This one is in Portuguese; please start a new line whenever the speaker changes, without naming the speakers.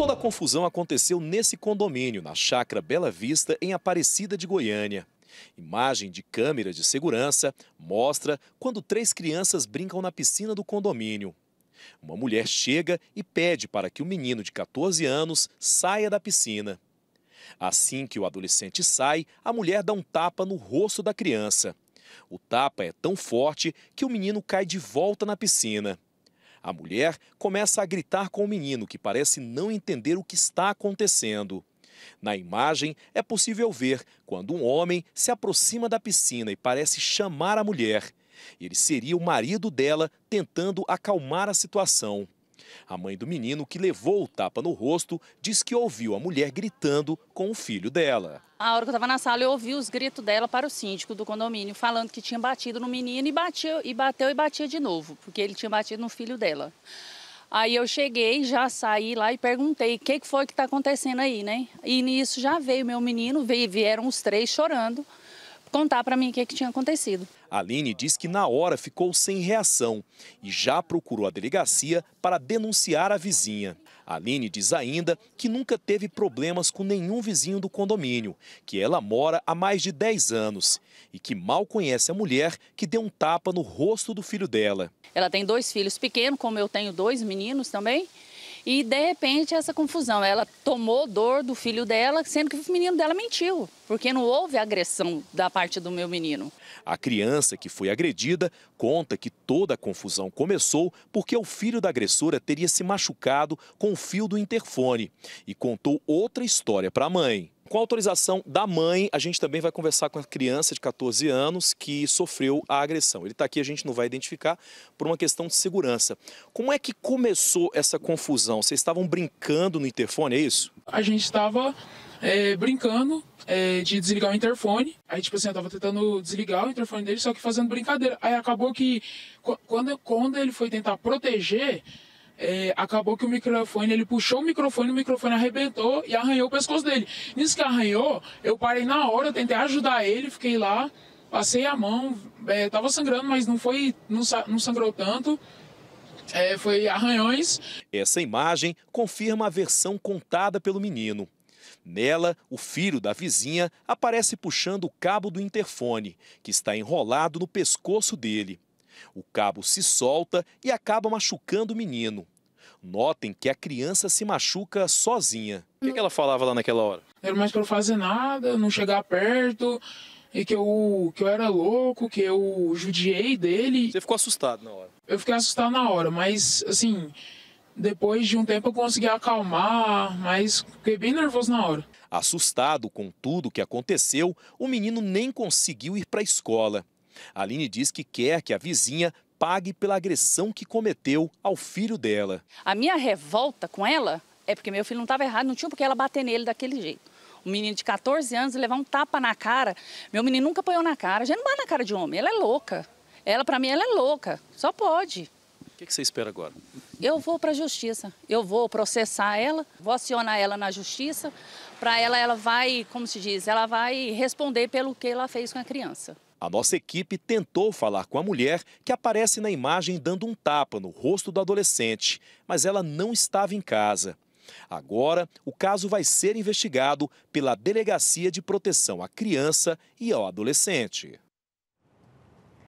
Toda a confusão aconteceu nesse condomínio, na Chácara Bela Vista, em Aparecida de Goiânia. Imagem de câmera de segurança mostra quando três crianças brincam na piscina do condomínio. Uma mulher chega e pede para que o menino de 14 anos saia da piscina. Assim que o adolescente sai, a mulher dá um tapa no rosto da criança. O tapa é tão forte que o menino cai de volta na piscina. A mulher começa a gritar com o menino, que parece não entender o que está acontecendo. Na imagem, é possível ver quando um homem se aproxima da piscina e parece chamar a mulher. Ele seria o marido dela tentando acalmar a situação. A mãe do menino, que levou o tapa no rosto, diz que ouviu a mulher gritando com o filho dela.
A hora que eu estava na sala, eu ouvi os gritos dela para o síndico do condomínio, falando que tinha batido no menino e, batia, e bateu e batia de novo, porque ele tinha batido no filho dela. Aí eu cheguei, já saí lá e perguntei o que, que foi que está acontecendo aí, né? E nisso já veio meu menino, veio, vieram os três chorando, contar para mim o que, é que tinha acontecido.
Aline diz que na hora ficou sem reação e já procurou a delegacia para denunciar a vizinha. Aline diz ainda que nunca teve problemas com nenhum vizinho do condomínio, que ela mora há mais de 10 anos e que mal conhece a mulher que deu um tapa no rosto do filho dela.
Ela tem dois filhos pequenos, como eu tenho dois meninos também. E de repente essa confusão, ela tomou dor do filho dela, sendo que o menino dela mentiu, porque não houve agressão da parte do meu menino.
A criança que foi agredida conta que toda a confusão começou porque o filho da agressora teria se machucado com o fio do interfone e contou outra história para a mãe. Com autorização da mãe, a gente também vai conversar com a criança de 14 anos que sofreu a agressão. Ele está aqui, a gente não vai identificar por uma questão de segurança. Como é que começou essa confusão? Vocês estavam brincando
no interfone, é isso? A gente estava é, brincando é, de desligar o interfone. Aí, tipo assim, eu tava tentando desligar o interfone dele, só que fazendo brincadeira. Aí acabou que, quando, quando ele foi tentar proteger, é, acabou que o microfone, ele puxou o microfone, o microfone arrebentou e arranhou o pescoço dele. Nisso que arranhou, eu parei na hora, tentei ajudar ele, fiquei lá, passei a mão, é, tava sangrando, mas não foi, não, não sangrou tanto. É, foi arranhões.
Essa imagem confirma a versão contada pelo menino. Nela, o filho da vizinha aparece puxando o cabo do interfone, que está enrolado no pescoço dele. O cabo se solta e acaba machucando o menino. Notem que a criança se machuca sozinha. O que, que ela falava lá naquela hora?
Era mais para eu fazer nada, não chegar perto, e que eu, que eu era louco, que eu judiei dele. Você ficou assustado na hora? Eu fiquei assustado na hora, mas assim, depois de um tempo eu consegui acalmar, mas fiquei bem nervoso na hora. Assustado com tudo o que aconteceu, o
menino nem conseguiu ir para a escola. Aline diz que quer que a vizinha pague pela agressão que cometeu ao filho dela.
A minha revolta com ela é porque meu filho não estava errado, não tinha porque ela bater nele daquele jeito. Um menino de 14 anos levar um tapa na cara. Meu menino nunca apanhou na cara. Já não bate na cara de homem. Ela é louca. Ela, para mim, ela é louca. Só pode.
O que você espera agora?
Eu vou para a justiça. Eu vou processar ela, vou acionar ela na justiça. Para ela, ela vai, como se diz, ela vai responder pelo que ela fez com a criança.
A nossa equipe tentou falar com a mulher que aparece na imagem dando um tapa no rosto do adolescente, mas ela não estava em casa. Agora, o caso vai ser investigado pela Delegacia de Proteção à Criança e ao Adolescente.